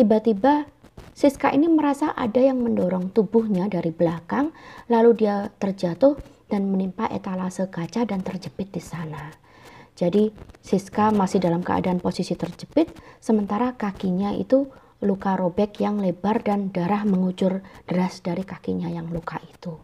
Tiba-tiba Siska ini merasa ada yang mendorong tubuhnya dari belakang, lalu dia terjatuh dan menimpa etalase kaca dan terjepit di sana. Jadi Siska masih dalam keadaan posisi terjepit, sementara kakinya itu luka robek yang lebar dan darah mengucur deras dari kakinya yang luka itu.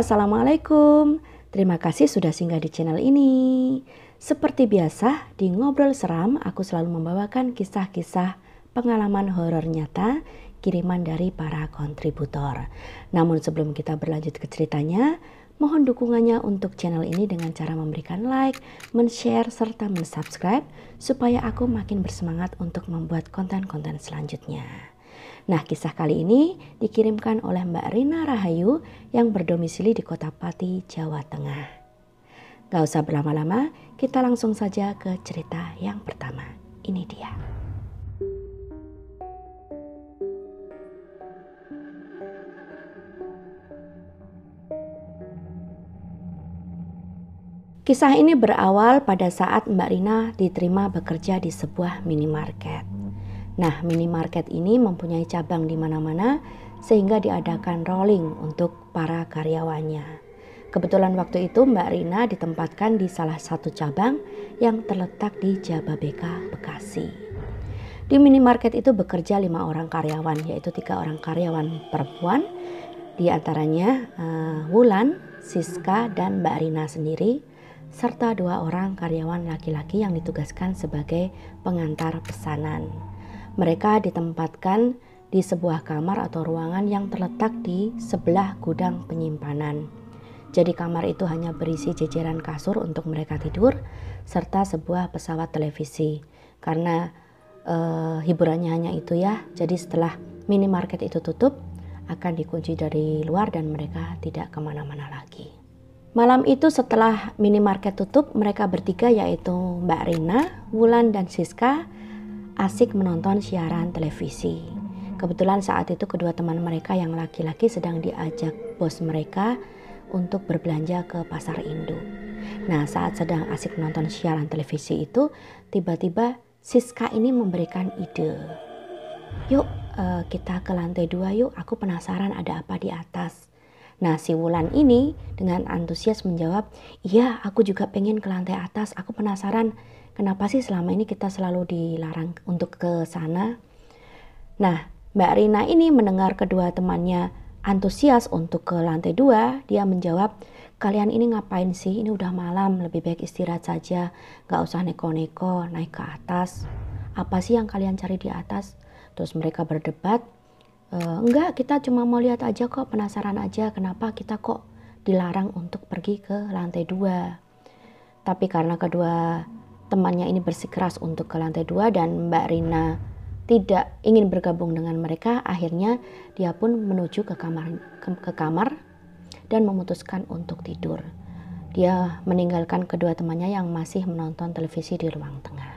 Assalamualaikum. Terima kasih sudah singgah di channel ini. Seperti biasa, di Ngobrol Seram aku selalu membawakan kisah-kisah pengalaman horor nyata kiriman dari para kontributor. Namun sebelum kita berlanjut ke ceritanya, mohon dukungannya untuk channel ini dengan cara memberikan like, men-share, serta men-subscribe supaya aku makin bersemangat untuk membuat konten-konten selanjutnya. Nah, kisah kali ini dikirimkan oleh Mbak Rina Rahayu yang berdomisili di Kota Pati, Jawa Tengah. Gak usah berlama-lama, kita langsung saja ke cerita yang pertama. Ini dia. Kisah ini berawal pada saat Mbak Rina diterima bekerja di sebuah minimarket. Nah, minimarket ini mempunyai cabang di mana-mana sehingga diadakan rolling untuk para karyawannya. Kebetulan waktu itu Mbak Rina ditempatkan di salah satu cabang yang terletak di Jababeka, Bekasi. Di minimarket itu bekerja lima orang karyawan, yaitu tiga orang karyawan perempuan, di antaranya uh, Wulan, Siska, dan Mbak Rina sendiri, serta dua orang karyawan laki-laki yang ditugaskan sebagai pengantar pesanan. Mereka ditempatkan di sebuah kamar atau ruangan yang terletak di sebelah gudang penyimpanan. Jadi kamar itu hanya berisi jejeran kasur untuk mereka tidur serta sebuah pesawat televisi. Karena eh, hiburannya hanya itu ya. Jadi setelah minimarket itu tutup akan dikunci dari luar dan mereka tidak kemana-mana lagi. Malam itu setelah minimarket tutup, mereka bertiga yaitu Mbak Rina, Wulan, dan Siska asik menonton siaran televisi. Kebetulan saat itu kedua teman mereka yang laki-laki sedang diajak bos mereka untuk berbelanja ke pasar induk. Nah, saat sedang asik menonton siaran televisi itu, tiba-tiba Siska ini memberikan ide. Yuk, uh, kita ke lantai dua yuk, aku penasaran ada apa di atas. Nah, si Wulan ini dengan antusias menjawab, "Iya, aku juga pengen ke lantai atas. Aku penasaran kenapa sih selama ini kita selalu dilarang untuk ke sana? Nah, Mbak Rina ini mendengar kedua temannya antusias untuk ke lantai dua, dia menjawab, kalian ini ngapain sih? Ini udah malam, lebih baik istirahat saja, gak usah neko-neko, naik ke atas. Apa sih yang kalian cari di atas? Terus mereka berdebat, e, enggak, kita cuma mau lihat aja kok, penasaran aja kenapa kita kok dilarang untuk pergi ke lantai dua. Tapi karena kedua temannya ini bersikeras untuk ke lantai dua dan Mbak Rina tidak ingin bergabung dengan mereka, akhirnya dia pun menuju ke kamar ke, ke kamar dan memutuskan untuk tidur. Dia meninggalkan kedua temannya yang masih menonton televisi di ruang tengah.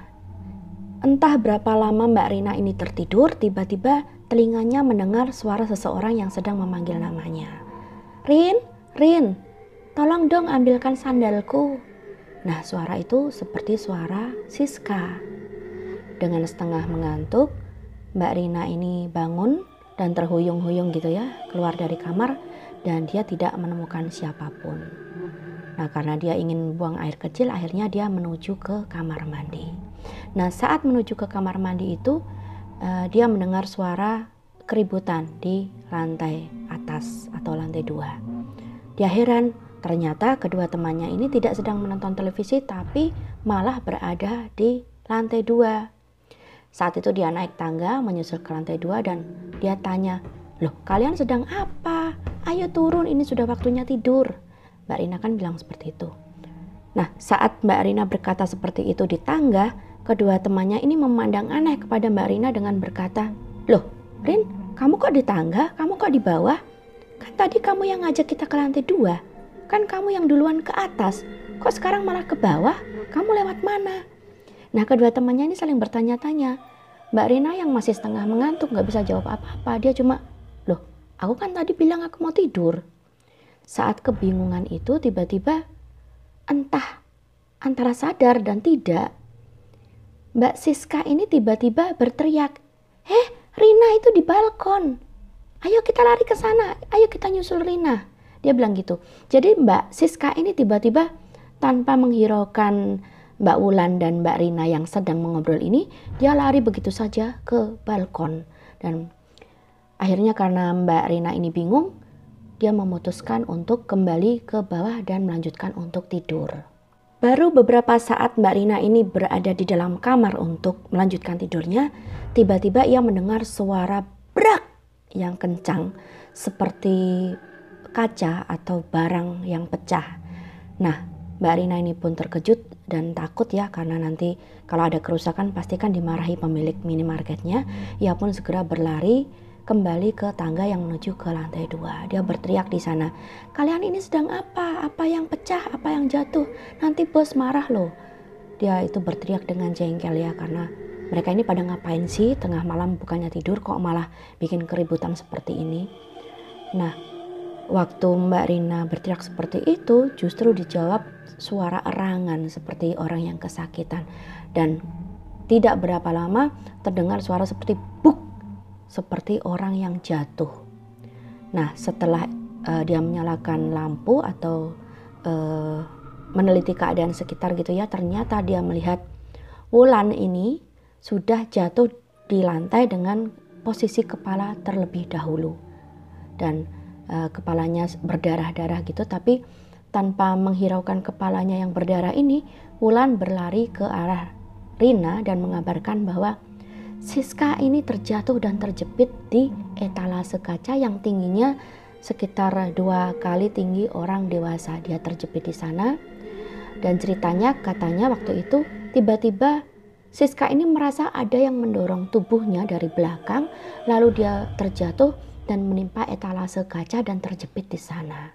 Entah berapa lama Mbak Rina ini tertidur, tiba-tiba telinganya mendengar suara seseorang yang sedang memanggil namanya. Rin, Rin, tolong dong ambilkan sandalku. Nah, suara itu seperti suara Siska. Dengan setengah mengantuk, Mbak Rina ini bangun dan terhuyung-huyung gitu ya, keluar dari kamar dan dia tidak menemukan siapapun. Nah, karena dia ingin buang air kecil, akhirnya dia menuju ke kamar mandi. Nah, saat menuju ke kamar mandi itu, uh, dia mendengar suara keributan di lantai atas atau lantai dua. Dia heran, Ternyata kedua temannya ini tidak sedang menonton televisi tapi malah berada di lantai dua. Saat itu dia naik tangga menyusul ke lantai dua dan dia tanya, Loh kalian sedang apa? Ayo turun ini sudah waktunya tidur. Mbak Rina kan bilang seperti itu. Nah saat Mbak Rina berkata seperti itu di tangga, kedua temannya ini memandang aneh kepada Mbak Rina dengan berkata, Loh Rin, kamu kok di tangga? Kamu kok di bawah? Kan tadi kamu yang ngajak kita ke lantai dua. Kan kamu yang duluan ke atas, kok sekarang malah ke bawah? Kamu lewat mana? Nah kedua temannya ini saling bertanya-tanya. Mbak Rina yang masih setengah mengantuk nggak bisa jawab apa-apa. Dia cuma, loh aku kan tadi bilang aku mau tidur. Saat kebingungan itu tiba-tiba entah antara sadar dan tidak. Mbak Siska ini tiba-tiba berteriak, Heh Rina itu di balkon. Ayo kita lari ke sana, ayo kita nyusul Rina. Dia bilang gitu. Jadi Mbak Siska ini tiba-tiba tanpa menghiraukan Mbak Wulan dan Mbak Rina yang sedang mengobrol ini, dia lari begitu saja ke balkon. Dan akhirnya karena Mbak Rina ini bingung, dia memutuskan untuk kembali ke bawah dan melanjutkan untuk tidur. Baru beberapa saat Mbak Rina ini berada di dalam kamar untuk melanjutkan tidurnya, tiba-tiba ia mendengar suara brak yang kencang seperti kaca atau barang yang pecah. Nah, Mbak Rina ini pun terkejut dan takut ya karena nanti kalau ada kerusakan pastikan dimarahi pemilik minimarketnya. Ia pun segera berlari kembali ke tangga yang menuju ke lantai dua. Dia berteriak di sana, kalian ini sedang apa? Apa yang pecah? Apa yang jatuh? Nanti bos marah loh. Dia itu berteriak dengan jengkel ya karena mereka ini pada ngapain sih tengah malam bukannya tidur kok malah bikin keributan seperti ini. Nah, Waktu Mbak Rina berteriak seperti itu, justru dijawab suara erangan seperti orang yang kesakitan. Dan tidak berapa lama terdengar suara seperti buk, seperti orang yang jatuh. Nah, setelah uh, dia menyalakan lampu atau uh, meneliti keadaan sekitar gitu ya, ternyata dia melihat Wulan ini sudah jatuh di lantai dengan posisi kepala terlebih dahulu. Dan Eh, kepalanya berdarah-darah gitu tapi tanpa menghiraukan kepalanya yang berdarah ini Wulan berlari ke arah Rina dan mengabarkan bahwa Siska ini terjatuh dan terjepit di etalase kaca yang tingginya sekitar dua kali tinggi orang dewasa. Dia terjepit di sana dan ceritanya katanya waktu itu tiba-tiba Siska ini merasa ada yang mendorong tubuhnya dari belakang lalu dia terjatuh dan menimpa etalase kaca dan terjepit di sana.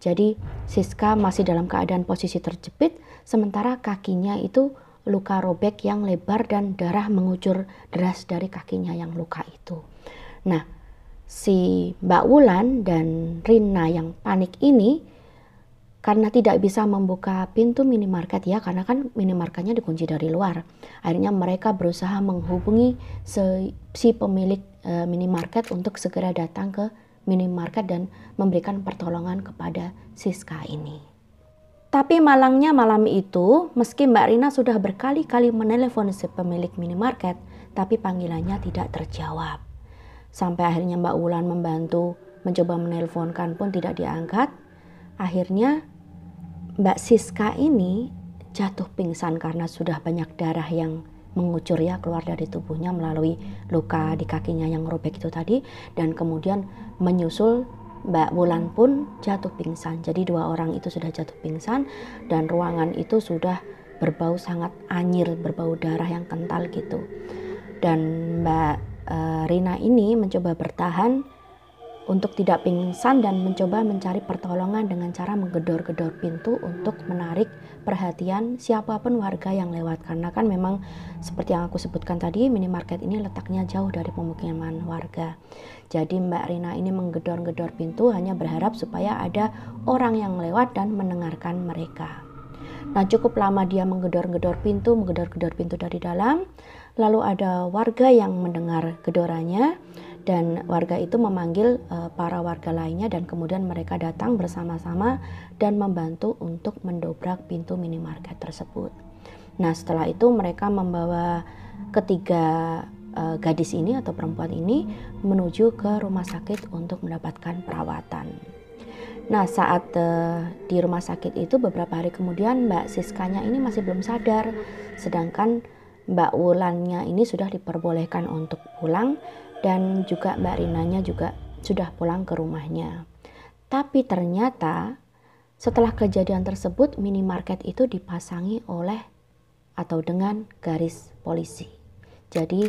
Jadi Siska masih dalam keadaan posisi terjepit sementara kakinya itu luka robek yang lebar dan darah mengucur deras dari kakinya yang luka itu. Nah, si Mbak Wulan dan Rina yang panik ini karena tidak bisa membuka pintu minimarket ya karena kan minimarketnya dikunci dari luar akhirnya mereka berusaha menghubungi si pemilik e, minimarket untuk segera datang ke minimarket dan memberikan pertolongan kepada Siska ini tapi malangnya malam itu meski Mbak Rina sudah berkali-kali menelepon si pemilik minimarket tapi panggilannya tidak terjawab sampai akhirnya Mbak Wulan membantu mencoba menelponkan pun tidak diangkat Akhirnya Mbak Siska ini jatuh pingsan karena sudah banyak darah yang mengucur ya keluar dari tubuhnya melalui luka di kakinya yang robek itu tadi dan kemudian menyusul Mbak Wulan pun jatuh pingsan. Jadi dua orang itu sudah jatuh pingsan dan ruangan itu sudah berbau sangat anyir, berbau darah yang kental gitu. Dan Mbak eh, Rina ini mencoba bertahan untuk tidak pingsan dan mencoba mencari pertolongan dengan cara menggedor-gedor pintu untuk menarik perhatian siapapun warga yang lewat karena kan memang seperti yang aku sebutkan tadi minimarket ini letaknya jauh dari pemukiman warga jadi Mbak Rina ini menggedor-gedor pintu hanya berharap supaya ada orang yang lewat dan mendengarkan mereka Nah cukup lama dia menggedor-gedor pintu, menggedor-gedor pintu dari dalam Lalu ada warga yang mendengar gedorannya dan warga itu memanggil uh, para warga lainnya dan kemudian mereka datang bersama-sama dan membantu untuk mendobrak pintu minimarket tersebut. Nah, setelah itu mereka membawa ketiga uh, gadis ini atau perempuan ini menuju ke rumah sakit untuk mendapatkan perawatan. Nah, saat uh, di rumah sakit itu beberapa hari kemudian Mbak Siskanya ini masih belum sadar sedangkan Mbak Wulannya ini sudah diperbolehkan untuk pulang dan juga Mbak Rinanya juga sudah pulang ke rumahnya. Tapi ternyata setelah kejadian tersebut minimarket itu dipasangi oleh atau dengan garis polisi. Jadi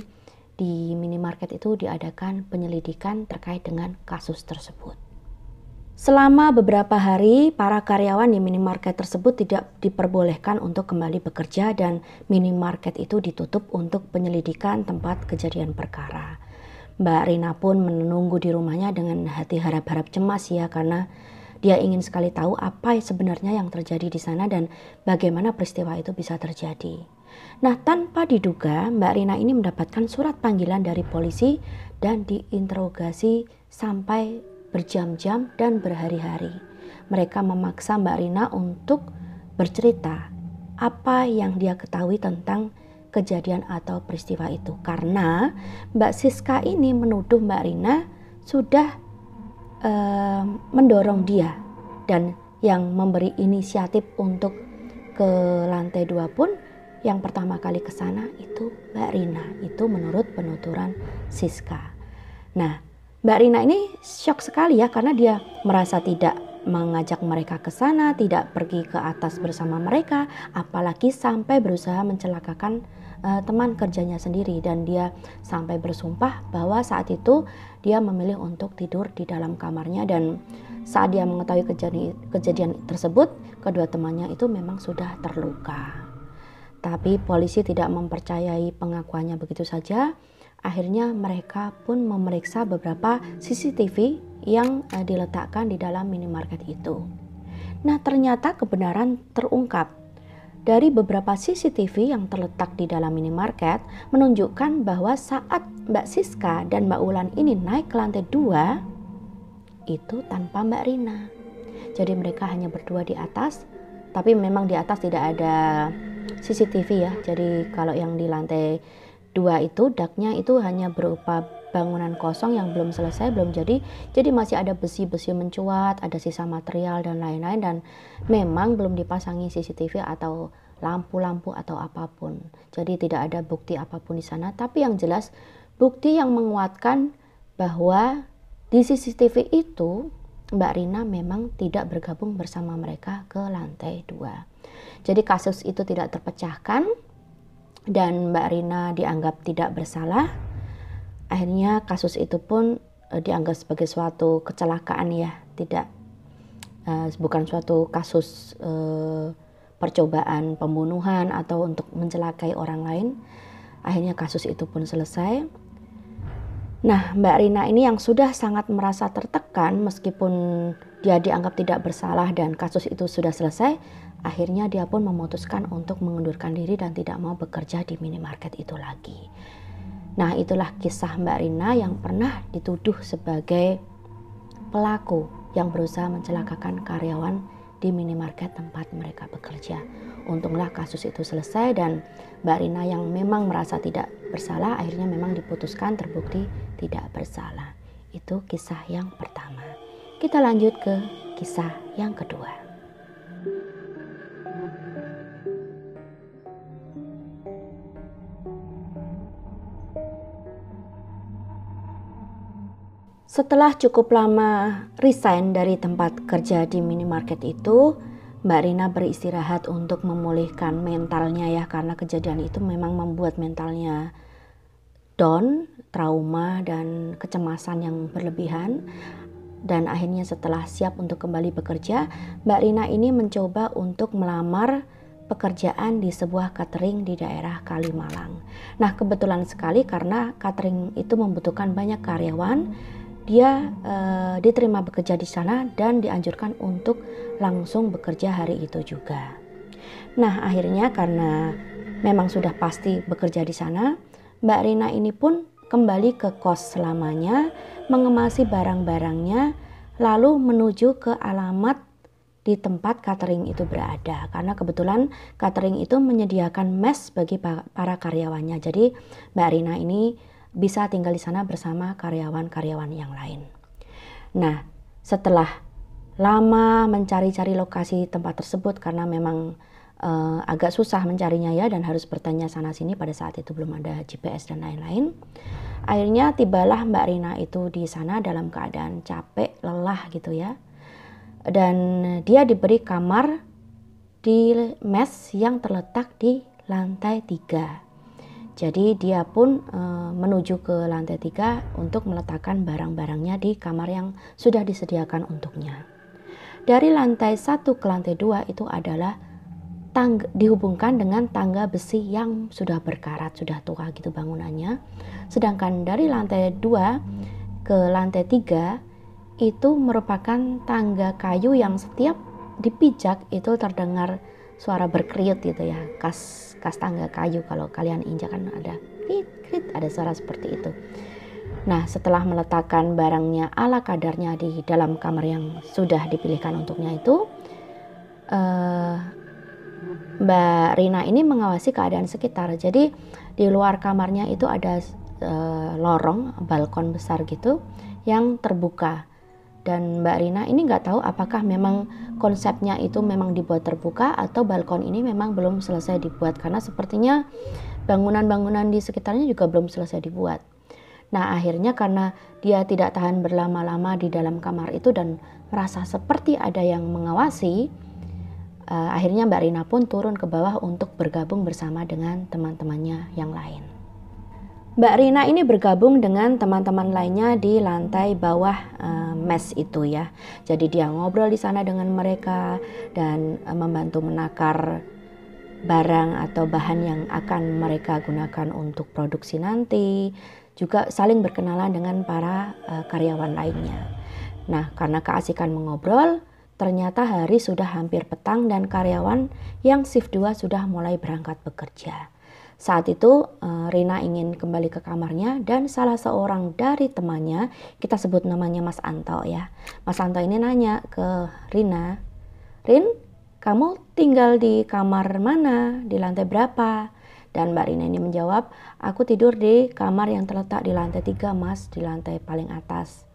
di minimarket itu diadakan penyelidikan terkait dengan kasus tersebut. Selama beberapa hari, para karyawan di minimarket tersebut tidak diperbolehkan untuk kembali bekerja dan minimarket itu ditutup untuk penyelidikan tempat kejadian perkara. Mbak Rina pun menunggu di rumahnya dengan hati harap-harap cemas ya karena dia ingin sekali tahu apa sebenarnya yang terjadi di sana dan bagaimana peristiwa itu bisa terjadi. Nah, tanpa diduga, Mbak Rina ini mendapatkan surat panggilan dari polisi dan diinterogasi sampai berjam-jam dan berhari-hari. Mereka memaksa Mbak Rina untuk bercerita apa yang dia ketahui tentang kejadian atau peristiwa itu karena Mbak Siska ini menuduh Mbak Rina sudah e, mendorong dia dan yang memberi inisiatif untuk ke lantai dua pun yang pertama kali ke sana itu Mbak Rina itu menurut penuturan Siska. Nah, Mbak Rina ini shock sekali ya karena dia merasa tidak mengajak mereka ke sana, tidak pergi ke atas bersama mereka, apalagi sampai berusaha mencelakakan uh, teman kerjanya sendiri dan dia sampai bersumpah bahwa saat itu dia memilih untuk tidur di dalam kamarnya dan saat dia mengetahui kejadian, kejadian tersebut kedua temannya itu memang sudah terluka. Tapi polisi tidak mempercayai pengakuannya begitu saja. Akhirnya mereka pun memeriksa beberapa CCTV yang eh, diletakkan di dalam minimarket itu. Nah, ternyata kebenaran terungkap dari beberapa CCTV yang terletak di dalam minimarket menunjukkan bahwa saat Mbak Siska dan Mbak Ulan ini naik ke lantai dua itu tanpa Mbak Rina. Jadi mereka hanya berdua di atas, tapi memang di atas tidak ada CCTV ya. Jadi kalau yang di lantai dua itu daknya itu hanya berupa bangunan kosong yang belum selesai belum jadi jadi masih ada besi-besi mencuat ada sisa material dan lain-lain dan memang belum dipasangi CCTV atau lampu-lampu atau apapun jadi tidak ada bukti apapun di sana tapi yang jelas bukti yang menguatkan bahwa di CCTV itu Mbak Rina memang tidak bergabung bersama mereka ke lantai dua. Jadi kasus itu tidak terpecahkan dan Mbak Rina dianggap tidak bersalah akhirnya kasus itu pun uh, dianggap sebagai suatu kecelakaan ya tidak uh, bukan suatu kasus uh, percobaan pembunuhan atau untuk mencelakai orang lain akhirnya kasus itu pun selesai nah Mbak Rina ini yang sudah sangat merasa tertekan meskipun dia dianggap tidak bersalah dan kasus itu sudah selesai akhirnya dia pun memutuskan untuk mengundurkan diri dan tidak mau bekerja di minimarket itu lagi Nah, itulah kisah Mbak Rina yang pernah dituduh sebagai pelaku yang berusaha mencelakakan karyawan di minimarket tempat mereka bekerja. Untunglah kasus itu selesai dan Mbak Rina yang memang merasa tidak bersalah akhirnya memang diputuskan terbukti tidak bersalah. Itu kisah yang pertama. Kita lanjut ke kisah yang kedua. Setelah cukup lama resign dari tempat kerja di minimarket itu, Mbak Rina beristirahat untuk memulihkan mentalnya ya karena kejadian itu memang membuat mentalnya down, trauma dan kecemasan yang berlebihan. Dan akhirnya setelah siap untuk kembali bekerja, Mbak Rina ini mencoba untuk melamar pekerjaan di sebuah catering di daerah Kalimalang. Nah, kebetulan sekali karena catering itu membutuhkan banyak karyawan dia uh, diterima bekerja di sana dan dianjurkan untuk langsung bekerja hari itu juga. Nah, akhirnya karena memang sudah pasti bekerja di sana, Mbak Rina ini pun kembali ke kos selamanya, mengemasi barang-barangnya, lalu menuju ke alamat di tempat catering itu berada karena kebetulan catering itu menyediakan mes bagi para karyawannya. Jadi Mbak Rina ini bisa tinggal di sana bersama karyawan-karyawan yang lain. Nah, setelah lama mencari-cari lokasi tempat tersebut karena memang uh, agak susah mencarinya ya dan harus bertanya sana sini pada saat itu belum ada GPS dan lain-lain. Akhirnya tibalah Mbak Rina itu di sana dalam keadaan capek, lelah gitu ya. Dan dia diberi kamar di mes yang terletak di lantai tiga jadi dia pun e, menuju ke lantai tiga untuk meletakkan barang-barangnya di kamar yang sudah disediakan untuknya. Dari lantai satu ke lantai dua itu adalah tangga, dihubungkan dengan tangga besi yang sudah berkarat, sudah tua gitu bangunannya. Sedangkan dari lantai dua ke lantai tiga itu merupakan tangga kayu yang setiap dipijak itu terdengar suara berkeriut gitu ya, khas bekas tangga kayu kalau kalian injak kan ada krit krit ada suara seperti itu Nah, setelah meletakkan barangnya ala kadarnya di dalam kamar yang sudah dipilihkan untuknya itu, uh, Mbak Rina ini mengawasi keadaan sekitar. Jadi di luar kamarnya itu ada uh, lorong, balkon besar gitu yang terbuka dan Mbak Rina ini nggak tahu apakah memang konsepnya itu memang dibuat terbuka atau balkon ini memang belum selesai dibuat karena sepertinya bangunan-bangunan di sekitarnya juga belum selesai dibuat. Nah akhirnya karena dia tidak tahan berlama-lama di dalam kamar itu dan merasa seperti ada yang mengawasi, uh, akhirnya Mbak Rina pun turun ke bawah untuk bergabung bersama dengan teman-temannya yang lain. Mbak Rina ini bergabung dengan teman-teman lainnya di lantai bawah e, mes itu ya. Jadi dia ngobrol di sana dengan mereka dan e, membantu menakar barang atau bahan yang akan mereka gunakan untuk produksi nanti. Juga saling berkenalan dengan para e, karyawan lainnya. Nah, karena keasikan mengobrol, ternyata hari sudah hampir petang dan karyawan yang shift 2 sudah mulai berangkat bekerja. Saat itu eh, Rina ingin kembali ke kamarnya dan salah seorang dari temannya, kita sebut namanya Mas Anto ya. Mas Anto ini nanya ke Rina, "Rin, kamu tinggal di kamar mana? Di lantai berapa?" Dan Mbak Rina ini menjawab, "Aku tidur di kamar yang terletak di lantai 3, Mas, di lantai paling atas."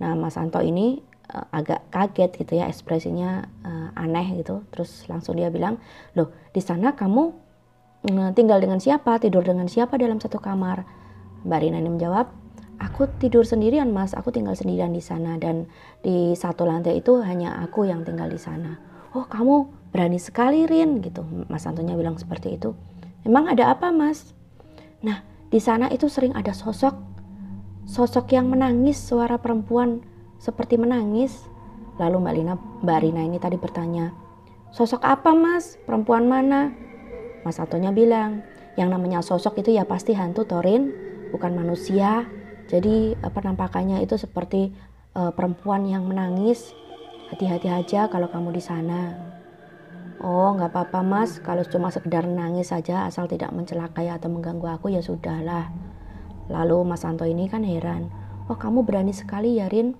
Nah, Mas Anto ini eh, agak kaget gitu ya, ekspresinya uh, aneh gitu. Terus langsung dia bilang, "Loh, di sana kamu Nah, tinggal dengan siapa, tidur dengan siapa dalam satu kamar? Mbak Rina ini menjawab, aku tidur sendirian mas, aku tinggal sendirian di sana dan di satu lantai itu hanya aku yang tinggal di sana. Oh kamu berani sekali Rin gitu, mas Antonya bilang seperti itu. Emang ada apa mas? Nah di sana itu sering ada sosok, sosok yang menangis suara perempuan seperti menangis. Lalu Mbak Lina, Mbak Rina ini tadi bertanya, sosok apa mas? Perempuan mana? Mas Satonya bilang, yang namanya sosok itu ya pasti hantu Torin, bukan manusia. Jadi penampakannya itu seperti uh, perempuan yang menangis. Hati-hati aja kalau kamu di sana. Oh, nggak apa-apa mas, kalau cuma sekedar nangis saja asal tidak mencelakai atau mengganggu aku ya sudahlah. Lalu Mas Santo ini kan heran. Oh, kamu berani sekali ya Rin.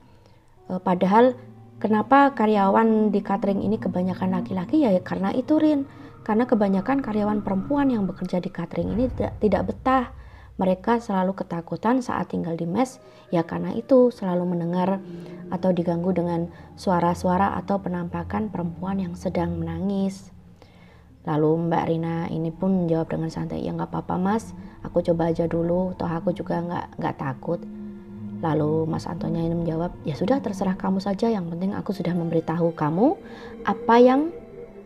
E, padahal kenapa karyawan di catering ini kebanyakan laki-laki ya, ya karena itu Rin karena kebanyakan karyawan perempuan yang bekerja di catering ini tidak, betah. Mereka selalu ketakutan saat tinggal di mes, ya karena itu selalu mendengar atau diganggu dengan suara-suara atau penampakan perempuan yang sedang menangis. Lalu Mbak Rina ini pun menjawab dengan santai, ya nggak apa-apa mas, aku coba aja dulu, toh aku juga nggak nggak takut. Lalu Mas Antonya ini menjawab, ya sudah terserah kamu saja, yang penting aku sudah memberitahu kamu apa yang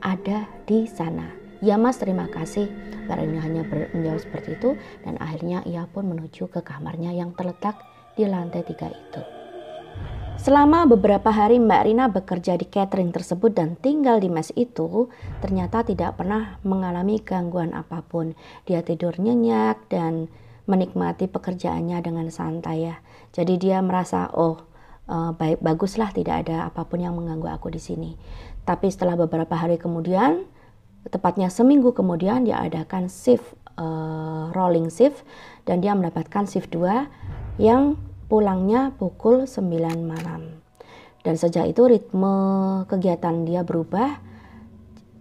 ada di sana. Ya mas terima kasih. Karena hanya menjawab seperti itu dan akhirnya ia pun menuju ke kamarnya yang terletak di lantai tiga itu. Selama beberapa hari Mbak Rina bekerja di catering tersebut dan tinggal di mes itu, ternyata tidak pernah mengalami gangguan apapun. Dia tidur nyenyak dan menikmati pekerjaannya dengan santai ya. Jadi dia merasa, oh, eh, baik baguslah tidak ada apapun yang mengganggu aku di sini. Tapi setelah beberapa hari kemudian, tepatnya seminggu kemudian dia adakan shift uh, rolling shift dan dia mendapatkan shift 2 yang pulangnya pukul 9 malam. Dan sejak itu ritme kegiatan dia berubah.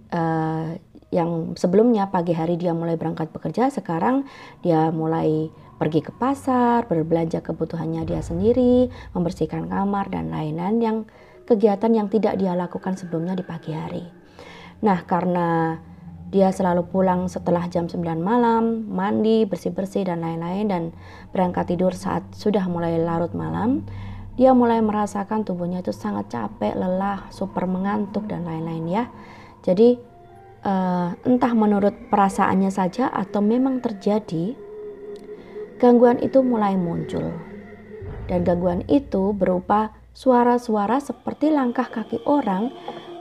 Uh, yang sebelumnya pagi hari dia mulai berangkat bekerja, sekarang dia mulai pergi ke pasar, berbelanja kebutuhannya dia sendiri, membersihkan kamar dan lain-lain yang kegiatan yang tidak dia lakukan sebelumnya di pagi hari. Nah, karena dia selalu pulang setelah jam 9 malam, mandi, bersih-bersih dan lain-lain dan berangkat tidur saat sudah mulai larut malam. Dia mulai merasakan tubuhnya itu sangat capek, lelah, super mengantuk dan lain-lain ya. Jadi uh, entah menurut perasaannya saja atau memang terjadi gangguan itu mulai muncul. Dan gangguan itu berupa suara-suara seperti langkah kaki orang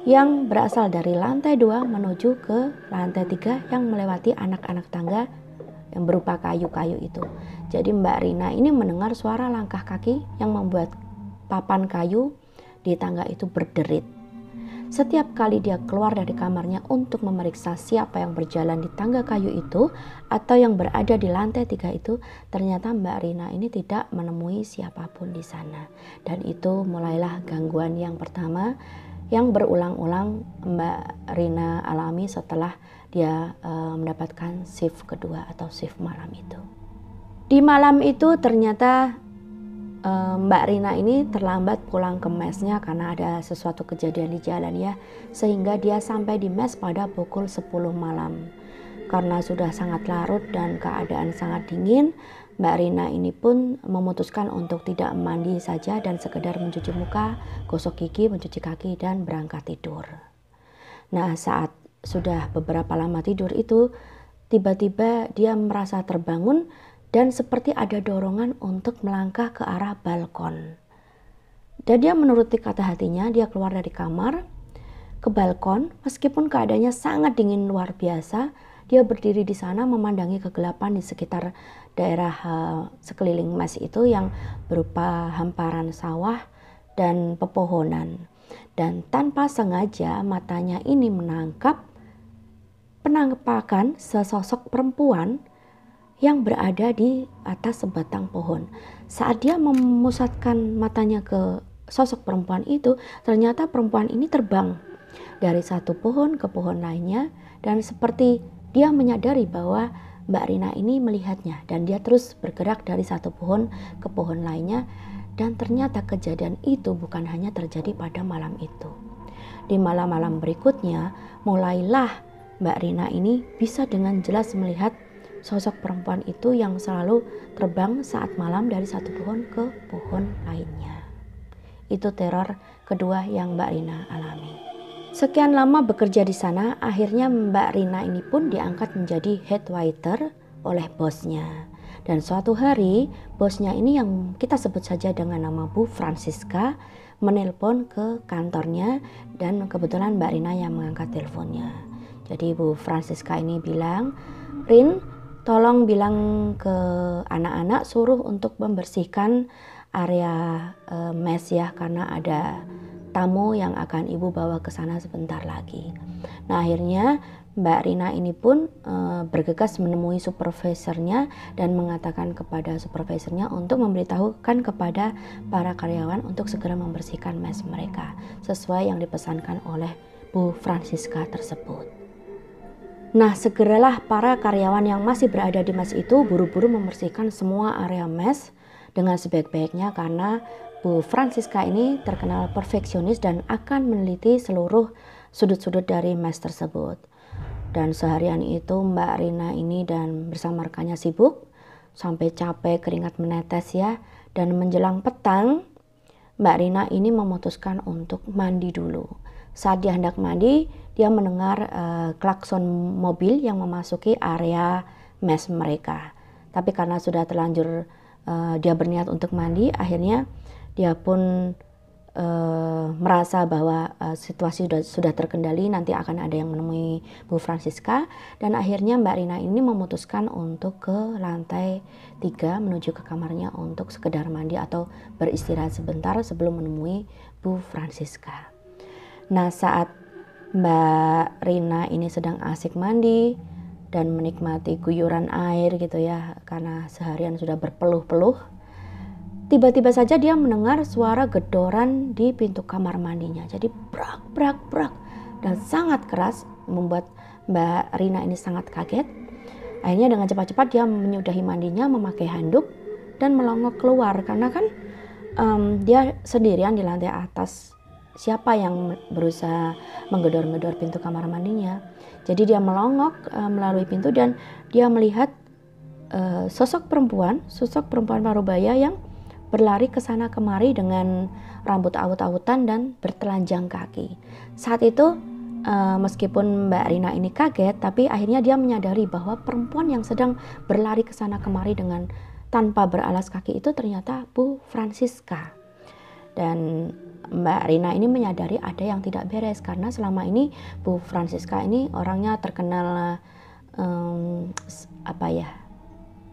yang berasal dari lantai dua menuju ke lantai tiga yang melewati anak-anak tangga yang berupa kayu-kayu itu. Jadi Mbak Rina ini mendengar suara langkah kaki yang membuat papan kayu di tangga itu berderit. Setiap kali dia keluar dari kamarnya untuk memeriksa siapa yang berjalan di tangga kayu itu atau yang berada di lantai tiga itu, ternyata Mbak Rina ini tidak menemui siapapun di sana. Dan itu mulailah gangguan yang pertama yang berulang-ulang Mbak Rina alami setelah dia e, mendapatkan shift kedua atau shift malam itu. Di malam itu ternyata Eh, Mbak Rina ini terlambat pulang ke mesnya karena ada sesuatu kejadian di jalan ya sehingga dia sampai di mes pada pukul 10 malam karena sudah sangat larut dan keadaan sangat dingin Mbak Rina ini pun memutuskan untuk tidak mandi saja dan sekedar mencuci muka, gosok gigi, mencuci kaki dan berangkat tidur. Nah, saat sudah beberapa lama tidur itu, tiba-tiba dia merasa terbangun dan seperti ada dorongan untuk melangkah ke arah balkon. Dan dia menuruti kata hatinya, dia keluar dari kamar ke balkon, meskipun keadaannya sangat dingin luar biasa, dia berdiri di sana memandangi kegelapan di sekitar daerah eh, sekeliling mas itu yang berupa hamparan sawah dan pepohonan. Dan tanpa sengaja matanya ini menangkap penangkapan sesosok perempuan yang berada di atas sebatang pohon. Saat dia memusatkan matanya ke sosok perempuan itu, ternyata perempuan ini terbang dari satu pohon ke pohon lainnya dan seperti dia menyadari bahwa Mbak Rina ini melihatnya dan dia terus bergerak dari satu pohon ke pohon lainnya dan ternyata kejadian itu bukan hanya terjadi pada malam itu. Di malam-malam berikutnya, mulailah Mbak Rina ini bisa dengan jelas melihat sosok perempuan itu yang selalu terbang saat malam dari satu pohon ke pohon lainnya. Itu teror kedua yang Mbak Rina alami. Sekian lama bekerja di sana, akhirnya Mbak Rina ini pun diangkat menjadi head waiter oleh bosnya. Dan suatu hari, bosnya ini yang kita sebut saja dengan nama Bu Francisca menelpon ke kantornya dan kebetulan Mbak Rina yang mengangkat teleponnya. Jadi Bu Francisca ini bilang, Rin, tolong bilang ke anak-anak suruh untuk membersihkan area e, mes ya karena ada tamu yang akan ibu bawa ke sana sebentar lagi. Nah akhirnya Mbak Rina ini pun e, bergegas menemui supervisornya dan mengatakan kepada supervisornya untuk memberitahukan kepada para karyawan untuk segera membersihkan mes mereka sesuai yang dipesankan oleh Bu Francisca tersebut. Nah, segeralah para karyawan yang masih berada di mes itu buru-buru membersihkan semua area mes dengan sebaik-baiknya karena Bu Francisca ini terkenal perfeksionis dan akan meneliti seluruh sudut-sudut dari mes tersebut. Dan seharian itu Mbak Rina ini dan bersama rekannya sibuk sampai capek keringat menetes ya. Dan menjelang petang, Mbak Rina ini memutuskan untuk mandi dulu. Saat dia hendak mandi, dia mendengar uh, klakson mobil yang memasuki area mes mereka. Tapi karena sudah terlanjur uh, dia berniat untuk mandi, akhirnya dia pun uh, merasa bahwa uh, situasi sudah sudah terkendali, nanti akan ada yang menemui Bu Francisca dan akhirnya Mbak Rina ini memutuskan untuk ke lantai tiga menuju ke kamarnya untuk sekedar mandi atau beristirahat sebentar sebelum menemui Bu Francisca. Nah, saat Mbak Rina ini sedang asik mandi dan menikmati guyuran air gitu ya karena seharian sudah berpeluh-peluh. Tiba-tiba saja dia mendengar suara gedoran di pintu kamar mandinya. Jadi brak brak brak dan sangat keras membuat Mbak Rina ini sangat kaget. Akhirnya dengan cepat-cepat dia menyudahi mandinya memakai handuk dan melongok keluar karena kan um, dia sendirian di lantai atas siapa yang berusaha menggedor-gedor pintu kamar mandinya. Jadi dia melongok e, melalui pintu dan dia melihat e, sosok perempuan, sosok perempuan Marubaya yang berlari ke sana kemari dengan rambut awut-awutan dan bertelanjang kaki. Saat itu e, meskipun Mbak Rina ini kaget, tapi akhirnya dia menyadari bahwa perempuan yang sedang berlari ke sana kemari dengan tanpa beralas kaki itu ternyata Bu Francisca. Dan Mbak Rina ini menyadari ada yang tidak beres karena selama ini Bu Francisca ini orangnya terkenal um, apa ya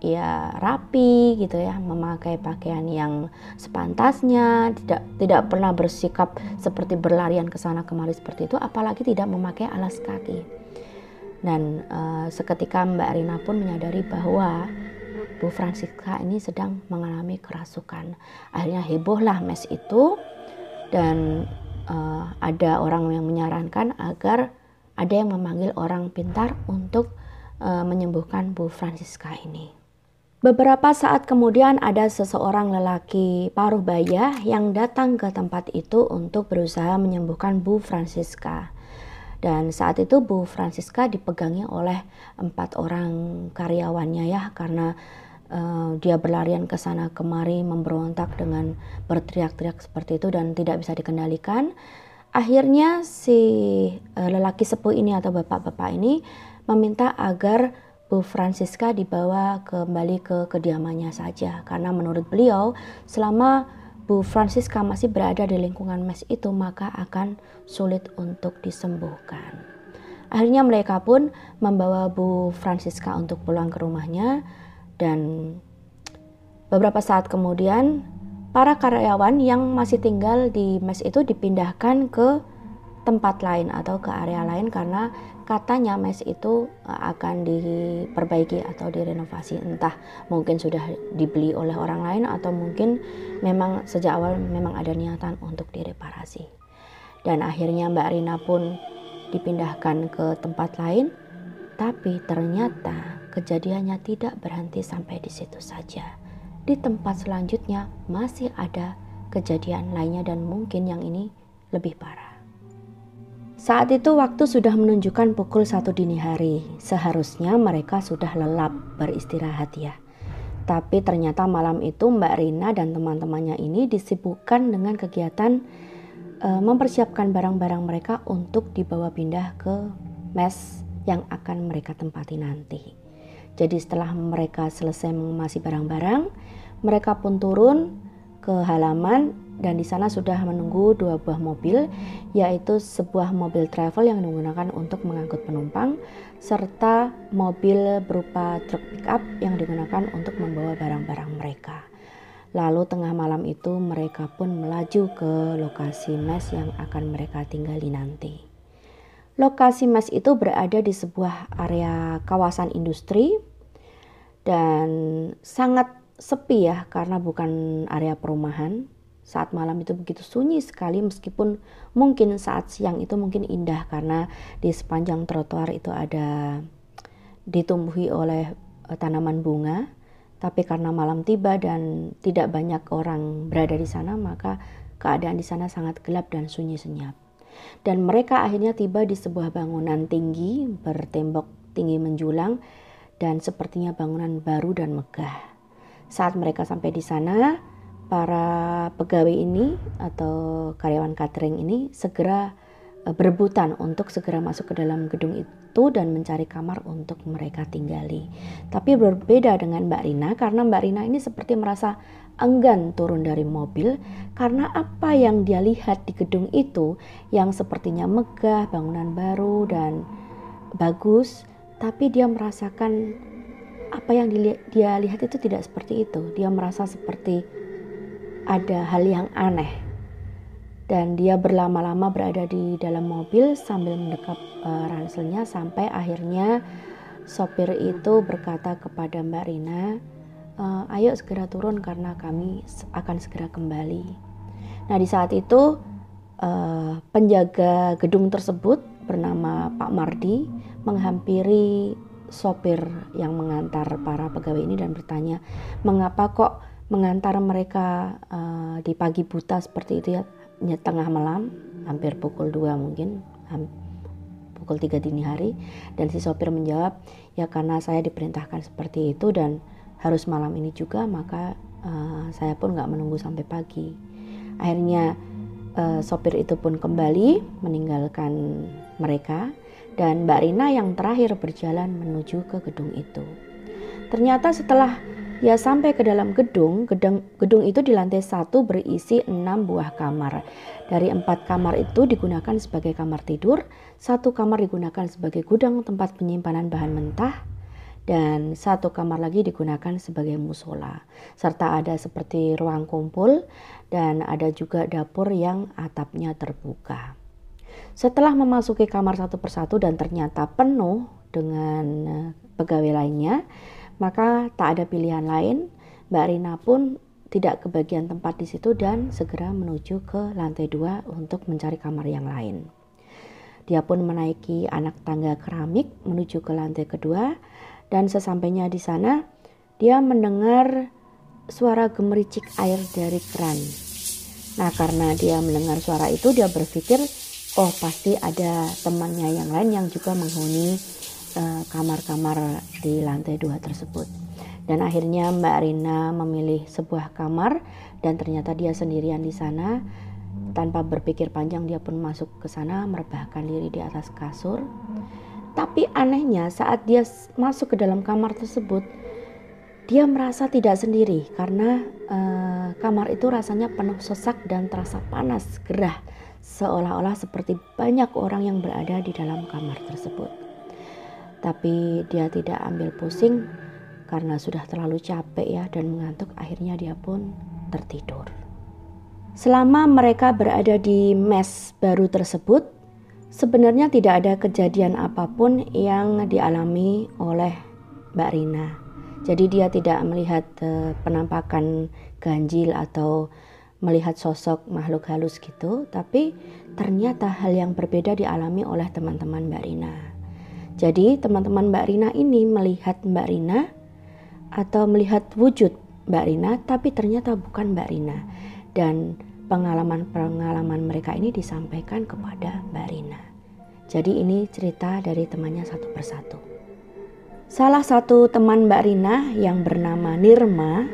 ya rapi gitu ya memakai pakaian yang sepantasnya tidak tidak pernah bersikap seperti berlarian ke sana kemari seperti itu apalagi tidak memakai alas kaki dan uh, seketika Mbak Rina pun menyadari bahwa Bu Francisca ini sedang mengalami kerasukan akhirnya hebohlah mes itu dan uh, ada orang yang menyarankan agar ada yang memanggil orang pintar untuk uh, menyembuhkan Bu Francisca ini. Beberapa saat kemudian ada seseorang lelaki paruh baya yang datang ke tempat itu untuk berusaha menyembuhkan Bu Francisca. Dan saat itu Bu Francisca dipegangi oleh empat orang karyawannya ya karena uh, dia berlarian ke sana kemari memberontak dengan berteriak-teriak seperti itu dan tidak bisa dikendalikan. Akhirnya si uh, lelaki sepuh ini atau bapak-bapak ini meminta agar Bu Francisca dibawa kembali ke kediamannya saja karena menurut beliau selama Bu Francisca masih berada di lingkungan mes itu maka akan sulit untuk disembuhkan. Akhirnya mereka pun membawa Bu Francisca untuk pulang ke rumahnya dan beberapa saat kemudian, para karyawan yang masih tinggal di mes itu dipindahkan ke tempat lain atau ke area lain karena katanya mes itu e, akan diperbaiki atau direnovasi entah mungkin sudah dibeli oleh orang lain atau mungkin memang sejak awal memang ada niatan untuk direparasi dan akhirnya Mbak Rina pun dipindahkan ke tempat lain tapi ternyata Kejadiannya tidak berhenti sampai di situ saja. Di tempat selanjutnya masih ada kejadian lainnya dan mungkin yang ini lebih parah. Saat itu waktu sudah menunjukkan pukul satu dini hari. Seharusnya mereka sudah lelap beristirahat ya. Tapi ternyata malam itu Mbak Rina dan teman-temannya ini disibukkan dengan kegiatan e, mempersiapkan barang-barang mereka untuk dibawa pindah ke mes yang akan mereka tempati nanti. Jadi setelah mereka selesai mengemasi barang-barang, mereka pun turun ke halaman dan di sana sudah menunggu dua buah mobil, yaitu sebuah mobil travel yang digunakan untuk mengangkut penumpang, serta mobil berupa truk pickup yang digunakan untuk membawa barang-barang mereka. Lalu tengah malam itu mereka pun melaju ke lokasi mes yang akan mereka tinggali nanti. Lokasi mes itu berada di sebuah area kawasan industri dan sangat sepi ya karena bukan area perumahan. Saat malam itu begitu sunyi sekali meskipun mungkin saat siang itu mungkin indah karena di sepanjang trotoar itu ada ditumbuhi oleh eh, tanaman bunga. Tapi karena malam tiba dan tidak banyak orang berada di sana, maka keadaan di sana sangat gelap dan sunyi senyap. Dan mereka akhirnya tiba di sebuah bangunan tinggi bertembok tinggi menjulang dan sepertinya bangunan baru dan megah. Saat mereka sampai di sana, para pegawai ini atau karyawan catering ini segera eh, berebutan untuk segera masuk ke dalam gedung itu dan mencari kamar untuk mereka tinggali. Tapi berbeda dengan Mbak Rina karena Mbak Rina ini seperti merasa enggan turun dari mobil karena apa yang dia lihat di gedung itu yang sepertinya megah, bangunan baru dan bagus, tapi dia merasakan apa yang dia lihat itu tidak seperti itu. Dia merasa seperti ada hal yang aneh. Dan dia berlama-lama berada di dalam mobil sambil mendekap uh, ranselnya sampai akhirnya sopir itu berkata kepada Mbak Rina, uh, ayo segera turun karena kami akan segera kembali. Nah di saat itu uh, penjaga gedung tersebut bernama Pak Mardi menghampiri sopir yang mengantar para pegawai ini dan bertanya mengapa kok mengantar mereka uh, di pagi buta seperti itu ya, ya tengah malam hampir pukul 2 mungkin pukul 3 dini hari dan si sopir menjawab ya karena saya diperintahkan seperti itu dan harus malam ini juga maka uh, saya pun nggak menunggu sampai pagi akhirnya uh, sopir itu pun kembali meninggalkan mereka dan Mbak Rina yang terakhir berjalan menuju ke gedung itu ternyata setelah ya sampai ke dalam gedung, gedung gedung itu di lantai satu berisi enam buah kamar. Dari empat kamar itu digunakan sebagai kamar tidur, satu kamar digunakan sebagai gudang tempat penyimpanan bahan mentah, dan satu kamar lagi digunakan sebagai musola serta ada seperti ruang kumpul dan ada juga dapur yang atapnya terbuka. Setelah memasuki kamar satu persatu dan ternyata penuh dengan eh, pegawai lainnya, maka tak ada pilihan lain, Mbak Rina pun tidak kebagian tempat di situ dan segera menuju ke lantai dua untuk mencari kamar yang lain. Dia pun menaiki anak tangga keramik menuju ke lantai kedua dan sesampainya di sana, dia mendengar suara gemericik air dari keran. Nah, karena dia mendengar suara itu, dia berpikir, "Oh, pasti ada temannya yang lain yang juga menghuni eh, kamar-kamar uh, di lantai dua tersebut." Dan akhirnya Mbak Rina memilih sebuah kamar dan ternyata dia sendirian di sana. Tanpa berpikir panjang dia pun masuk ke sana merebahkan diri di atas kasur. Tapi anehnya saat dia masuk ke dalam kamar tersebut, dia merasa tidak sendiri karena eh, kamar itu rasanya penuh sesak dan terasa panas, gerah, seolah-olah seperti banyak orang yang berada di dalam kamar tersebut. Tapi dia tidak ambil pusing karena sudah terlalu capek ya dan mengantuk, akhirnya dia pun tertidur. Selama mereka berada di mes baru tersebut, Sebenarnya tidak ada kejadian apapun yang dialami oleh Mbak Rina. Jadi dia tidak melihat eh, penampakan ganjil atau melihat sosok makhluk halus gitu, tapi ternyata hal yang berbeda dialami oleh teman-teman Mbak Rina. Jadi teman-teman Mbak Rina ini melihat Mbak Rina atau melihat wujud Mbak Rina, tapi ternyata bukan Mbak Rina. Dan pengalaman-pengalaman mereka ini disampaikan kepada Mbak Rina. Jadi ini cerita dari temannya satu persatu. Salah satu teman Mbak Rina yang bernama Nirma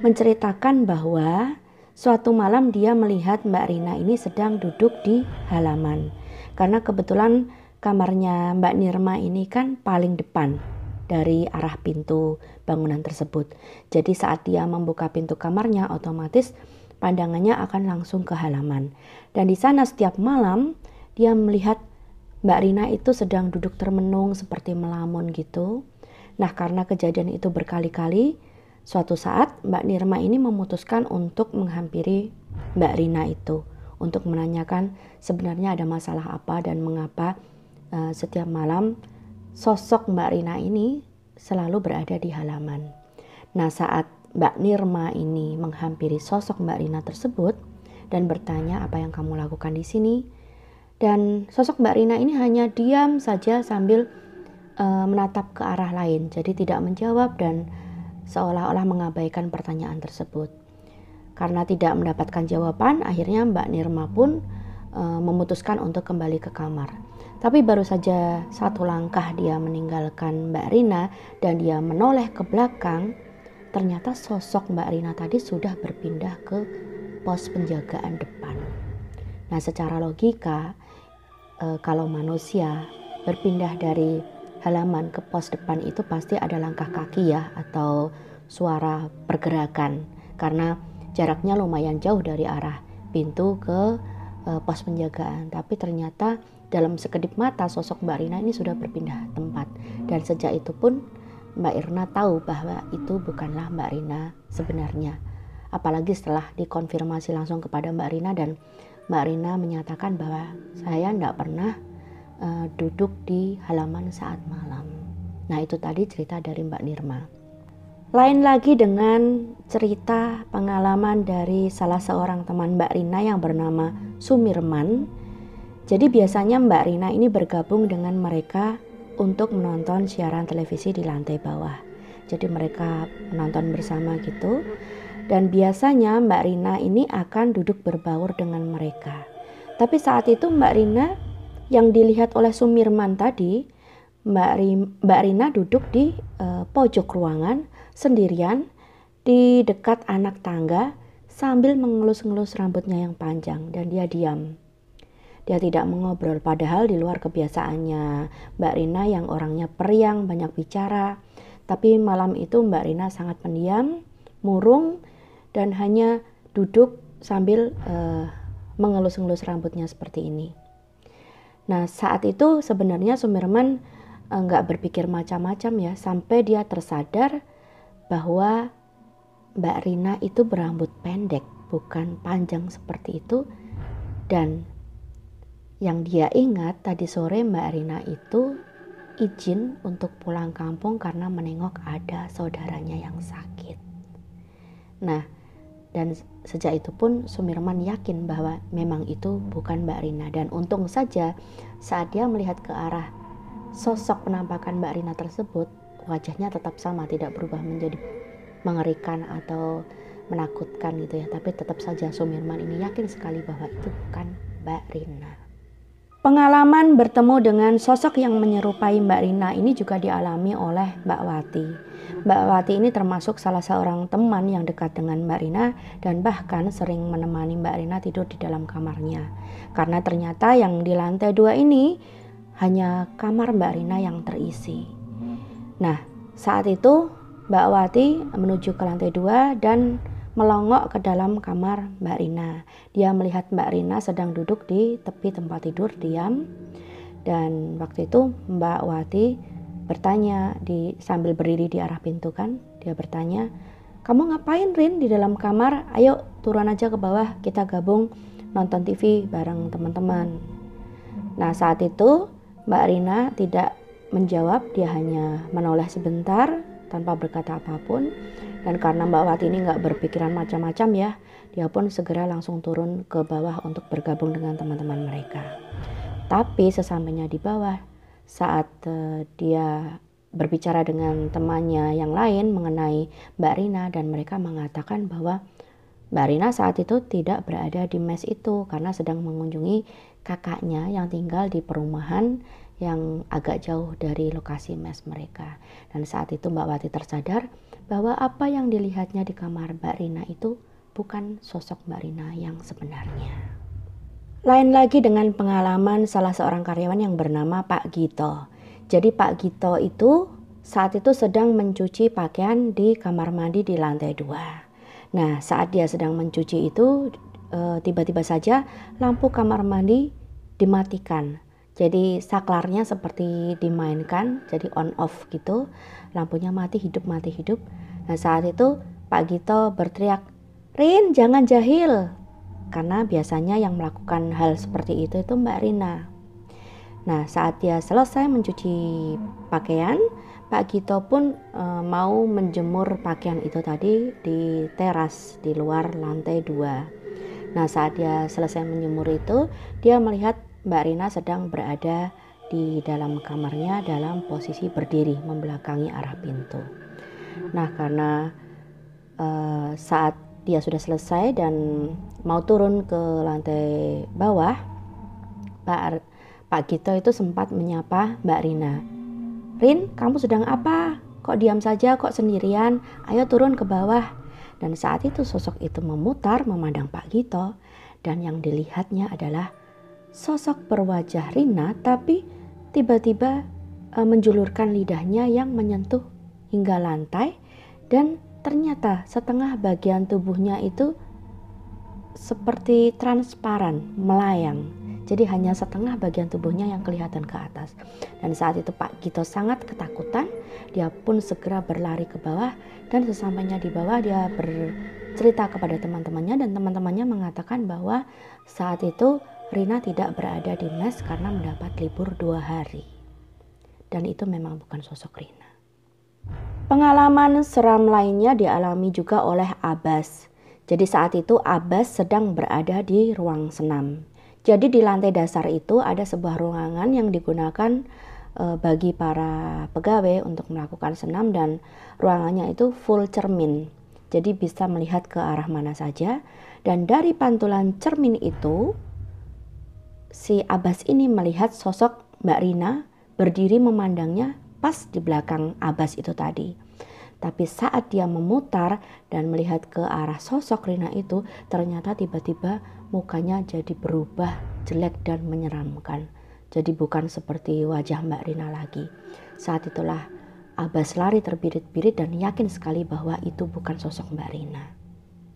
menceritakan bahwa suatu malam dia melihat Mbak Rina ini sedang duduk di halaman. Karena kebetulan kamarnya Mbak Nirma ini kan paling depan dari arah pintu bangunan tersebut. Jadi saat dia membuka pintu kamarnya otomatis pandangannya akan langsung ke halaman. Dan di sana setiap malam dia melihat Mbak Rina itu sedang duduk termenung seperti melamun gitu. Nah karena kejadian itu berkali-kali, suatu saat Mbak Nirma ini memutuskan untuk menghampiri Mbak Rina itu untuk menanyakan sebenarnya ada masalah apa dan mengapa uh, setiap malam sosok Mbak Rina ini selalu berada di halaman. Nah saat Mbak Nirma ini menghampiri sosok Mbak Rina tersebut dan bertanya apa yang kamu lakukan di sini. Dan sosok Mbak Rina ini hanya diam saja sambil e, menatap ke arah lain, jadi tidak menjawab dan seolah-olah mengabaikan pertanyaan tersebut. Karena tidak mendapatkan jawaban, akhirnya Mbak Nirma pun e, memutuskan untuk kembali ke kamar. Tapi baru saja satu langkah dia meninggalkan Mbak Rina dan dia menoleh ke belakang, ternyata sosok Mbak Rina tadi sudah berpindah ke pos penjagaan depan. Nah, secara logika, e, kalau manusia berpindah dari halaman ke pos depan itu pasti ada langkah kaki ya atau suara pergerakan karena jaraknya lumayan jauh dari arah pintu ke e, pos penjagaan. Tapi ternyata dalam sekedip mata sosok Mbak Rina ini sudah berpindah tempat dan sejak itu pun Mbak Irna tahu bahwa itu bukanlah Mbak Rina sebenarnya. Apalagi setelah dikonfirmasi langsung kepada Mbak Rina dan Mbak Rina menyatakan bahwa saya tidak pernah uh, duduk di halaman saat malam. Nah itu tadi cerita dari Mbak Nirma. Lain lagi dengan cerita pengalaman dari salah seorang teman Mbak Rina yang bernama Sumirman. Jadi biasanya Mbak Rina ini bergabung dengan mereka untuk menonton siaran televisi di lantai bawah. Jadi mereka menonton bersama gitu. Dan biasanya Mbak Rina ini akan duduk berbaur dengan mereka. Tapi saat itu Mbak Rina yang dilihat oleh Sumirman tadi, Mbak, Mbak Rina duduk di uh, pojok ruangan sendirian di dekat anak tangga sambil mengelus-ngelus rambutnya yang panjang dan dia diam. Dia tidak mengobrol, padahal di luar kebiasaannya. Mbak Rina yang orangnya periang, banyak bicara. Tapi malam itu Mbak Rina sangat pendiam, murung, dan hanya duduk sambil uh, mengelus-ngelus rambutnya seperti ini. Nah, saat itu sebenarnya Sumirman eh, nggak berpikir macam-macam ya, sampai dia tersadar bahwa Mbak Rina itu berambut pendek, bukan panjang seperti itu, dan yang dia ingat tadi sore Mbak Rina itu izin untuk pulang kampung karena menengok ada saudaranya yang sakit. Nah, dan sejak itu pun Sumirman yakin bahwa memang itu bukan Mbak Rina dan untung saja saat dia melihat ke arah sosok penampakan Mbak Rina tersebut wajahnya tetap sama tidak berubah menjadi mengerikan atau menakutkan gitu ya tapi tetap saja Sumirman ini yakin sekali bahwa itu bukan Mbak Rina Pengalaman bertemu dengan sosok yang menyerupai Mbak Rina ini juga dialami oleh Mbak Wati. Mbak Wati ini termasuk salah seorang teman yang dekat dengan Mbak Rina dan bahkan sering menemani Mbak Rina tidur di dalam kamarnya. Karena ternyata yang di lantai dua ini hanya kamar Mbak Rina yang terisi. Nah, saat itu Mbak Wati menuju ke lantai dua dan melongok ke dalam kamar Mbak Rina. Dia melihat Mbak Rina sedang duduk di tepi tempat tidur diam dan waktu itu Mbak Wati bertanya di sambil berdiri di arah pintu kan dia bertanya kamu ngapain Rin di dalam kamar ayo turun aja ke bawah kita gabung nonton TV bareng teman-teman nah saat itu Mbak Rina tidak menjawab dia hanya menoleh sebentar tanpa berkata apapun dan karena Mbak Wati ini nggak berpikiran macam-macam ya, dia pun segera langsung turun ke bawah untuk bergabung dengan teman-teman mereka. Tapi sesampainya di bawah, saat uh, dia berbicara dengan temannya yang lain mengenai Mbak Rina dan mereka mengatakan bahwa Mbak Rina saat itu tidak berada di mes itu karena sedang mengunjungi kakaknya yang tinggal di perumahan yang agak jauh dari lokasi mes mereka. Dan saat itu Mbak Wati tersadar bahwa apa yang dilihatnya di kamar Mbak Rina itu bukan sosok Mbak Rina yang sebenarnya. Lain lagi dengan pengalaman salah seorang karyawan yang bernama Pak Gito. Jadi Pak Gito itu saat itu sedang mencuci pakaian di kamar mandi di lantai dua. Nah, saat dia sedang mencuci itu eh, tiba-tiba saja lampu kamar mandi dimatikan. Jadi saklarnya seperti dimainkan, jadi on off gitu lampunya mati hidup mati hidup. Nah saat itu Pak Gito berteriak, Rin jangan jahil, karena biasanya yang melakukan hal seperti itu itu Mbak Rina. Nah saat dia selesai mencuci pakaian, Pak Gito pun e, mau menjemur pakaian itu tadi di teras di luar lantai dua. Nah saat dia selesai menjemur itu, dia melihat Mbak Rina sedang berada di dalam kamarnya dalam posisi berdiri membelakangi arah pintu. Nah, karena uh, saat dia sudah selesai dan mau turun ke lantai bawah, Pak Ar Pak Gito itu sempat menyapa Mbak Rina. "Rin, kamu sedang apa? Kok diam saja, kok sendirian? Ayo turun ke bawah." Dan saat itu sosok itu memutar memandang Pak Gito dan yang dilihatnya adalah sosok berwajah Rina tapi tiba-tiba e, menjulurkan lidahnya yang menyentuh hingga lantai dan ternyata setengah bagian tubuhnya itu seperti transparan, melayang. Jadi hanya setengah bagian tubuhnya yang kelihatan ke atas. Dan saat itu Pak Gito sangat ketakutan, dia pun segera berlari ke bawah dan sesampainya di bawah dia bercerita kepada teman-temannya dan teman-temannya mengatakan bahwa saat itu Rina tidak berada di mes karena mendapat libur dua hari. Dan itu memang bukan sosok Rina. Pengalaman seram lainnya dialami juga oleh Abbas. Jadi saat itu Abbas sedang berada di ruang senam. Jadi di lantai dasar itu ada sebuah ruangan yang digunakan eh, bagi para pegawai untuk melakukan senam dan ruangannya itu full cermin. Jadi bisa melihat ke arah mana saja dan dari pantulan cermin itu si Abbas ini melihat sosok Mbak Rina berdiri memandangnya pas di belakang Abbas itu tadi. Tapi saat dia memutar dan melihat ke arah sosok Rina itu, ternyata tiba-tiba mukanya jadi berubah jelek dan menyeramkan. Jadi bukan seperti wajah Mbak Rina lagi. Saat itulah Abbas lari terbirit-birit dan yakin sekali bahwa itu bukan sosok Mbak Rina.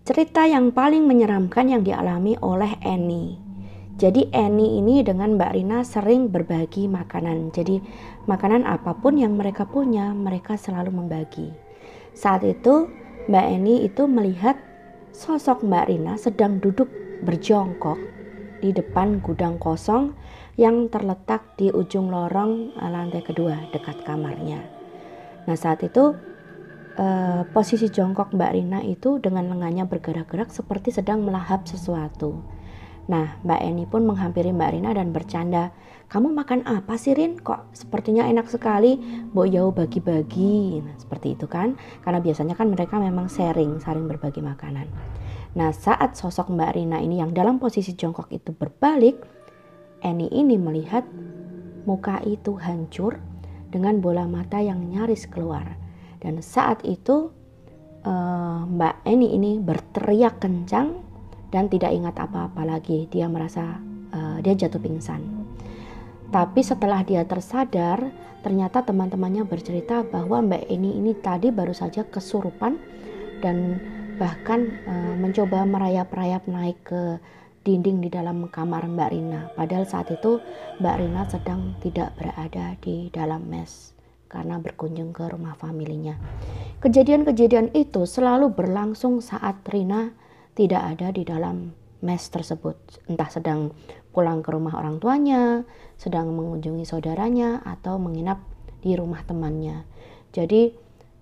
Cerita yang paling menyeramkan yang dialami oleh Annie. Jadi Eni ini dengan Mbak Rina sering berbagi makanan. Jadi makanan apapun yang mereka punya, mereka selalu membagi. Saat itu Mbak Eni itu melihat sosok Mbak Rina sedang duduk berjongkok di depan gudang kosong yang terletak di ujung lorong eh, lantai kedua dekat kamarnya. Nah saat itu eh, posisi jongkok Mbak Rina itu dengan lengannya bergerak-gerak seperti sedang melahap sesuatu. Nah, Mbak Eni pun menghampiri Mbak Rina dan bercanda. Kamu makan apa sih Rin? Kok sepertinya enak sekali? Mbok jauh bagi-bagi. Nah, seperti itu kan? Karena biasanya kan mereka memang sharing, saling berbagi makanan. Nah, saat sosok Mbak Rina ini yang dalam posisi jongkok itu berbalik, Eni ini melihat muka itu hancur dengan bola mata yang nyaris keluar. Dan saat itu eh, Mbak Eni ini berteriak kencang dan tidak ingat apa-apa lagi. Dia merasa uh, dia jatuh pingsan. Tapi setelah dia tersadar, ternyata teman-temannya bercerita bahwa Mbak Eni ini tadi baru saja kesurupan dan bahkan e, mencoba merayap-rayap naik ke dinding di dalam kamar Mbak Rina. Padahal saat itu Mbak Rina sedang tidak berada di dalam mes karena berkunjung ke rumah familinya. Kejadian-kejadian itu selalu berlangsung saat Rina tidak ada di dalam mes tersebut, entah sedang pulang ke rumah orang tuanya, sedang mengunjungi saudaranya, atau menginap di rumah temannya. Jadi,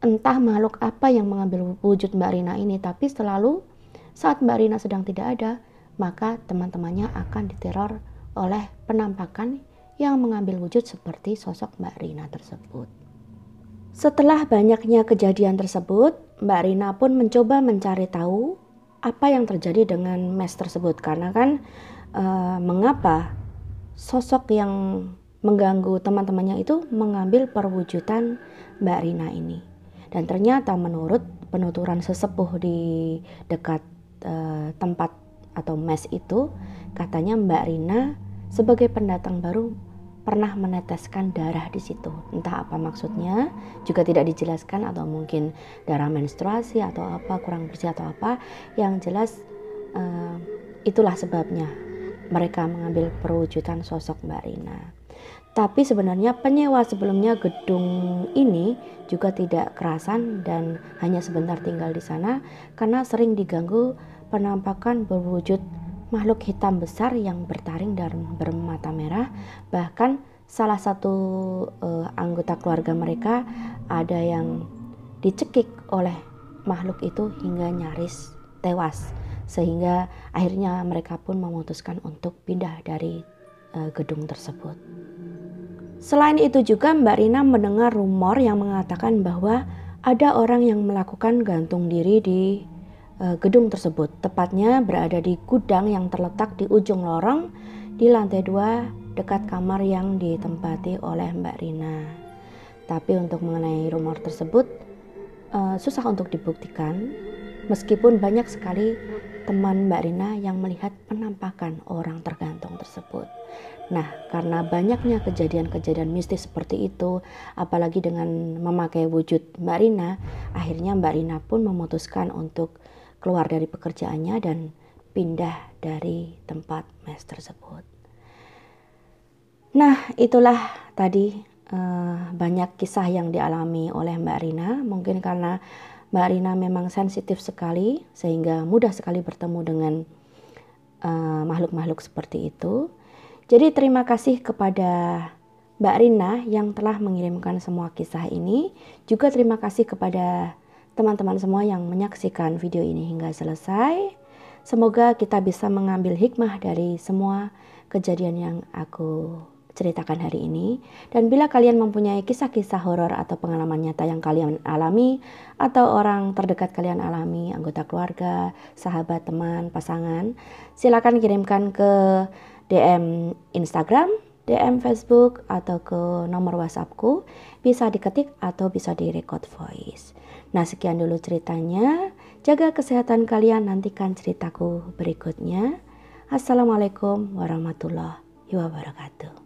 entah makhluk apa yang mengambil wujud Mbak Rina ini, tapi selalu saat Mbak Rina sedang tidak ada, maka teman-temannya akan diteror oleh penampakan yang mengambil wujud seperti sosok Mbak Rina tersebut. Setelah banyaknya kejadian tersebut, Mbak Rina pun mencoba mencari tahu apa yang terjadi dengan mes tersebut karena kan uh, mengapa sosok yang mengganggu teman-temannya itu mengambil perwujudan Mbak Rina ini dan ternyata menurut penuturan sesepuh di dekat uh, tempat atau mes itu katanya Mbak Rina sebagai pendatang baru pernah meneteskan darah di situ. Entah apa maksudnya, juga tidak dijelaskan atau mungkin darah menstruasi atau apa, kurang bersih atau apa. Yang jelas uh, itulah sebabnya mereka mengambil perwujudan sosok Mbak Rina. Tapi sebenarnya penyewa sebelumnya gedung ini juga tidak kerasan dan hanya sebentar tinggal di sana karena sering diganggu penampakan berwujud makhluk hitam besar yang bertaring dan bermata merah, bahkan salah satu uh, anggota keluarga mereka ada yang dicekik oleh makhluk itu hingga nyaris tewas sehingga akhirnya mereka pun memutuskan untuk pindah dari uh, gedung tersebut. Selain itu juga Mbak Rina mendengar rumor yang mengatakan bahwa ada orang yang melakukan gantung diri di Eh, gedung tersebut. Tepatnya berada di gudang yang terletak di ujung lorong di lantai dua dekat kamar yang ditempati oleh Mbak Rina. Tapi untuk mengenai rumor tersebut uh, susah untuk dibuktikan meskipun banyak sekali teman Mbak Rina yang melihat penampakan orang tergantung tersebut. Nah, karena banyaknya kejadian-kejadian mistis seperti itu, apalagi dengan memakai wujud Mbak Rina, akhirnya Mbak Rina pun memutuskan untuk keluar dari pekerjaannya dan pindah dari tempat mes tersebut. Nah, itulah tadi uh, banyak kisah yang dialami oleh Mbak Rina. Mungkin karena Mbak Rina memang sensitif sekali, sehingga mudah sekali bertemu dengan eh, makhluk-makhluk uh, seperti itu. Jadi, terima kasih kepada Mbak Rina yang telah mengirimkan semua kisah ini. Juga, terima kasih kepada teman-teman semua yang menyaksikan video ini hingga selesai. Semoga kita bisa mengambil hikmah dari semua kejadian yang aku ceritakan hari ini. Dan bila kalian mempunyai kisah-kisah horor atau pengalaman nyata yang kalian alami atau orang terdekat kalian alami, anggota keluarga, sahabat, teman, pasangan, silakan kirimkan ke DM Instagram, DM Facebook atau ke nomor WhatsAppku, bisa diketik atau bisa direcord voice. Nah, sekian dulu ceritanya. Jaga kesehatan kalian, nantikan ceritaku berikutnya. Assalamualaikum warahmatullahi wabarakatuh.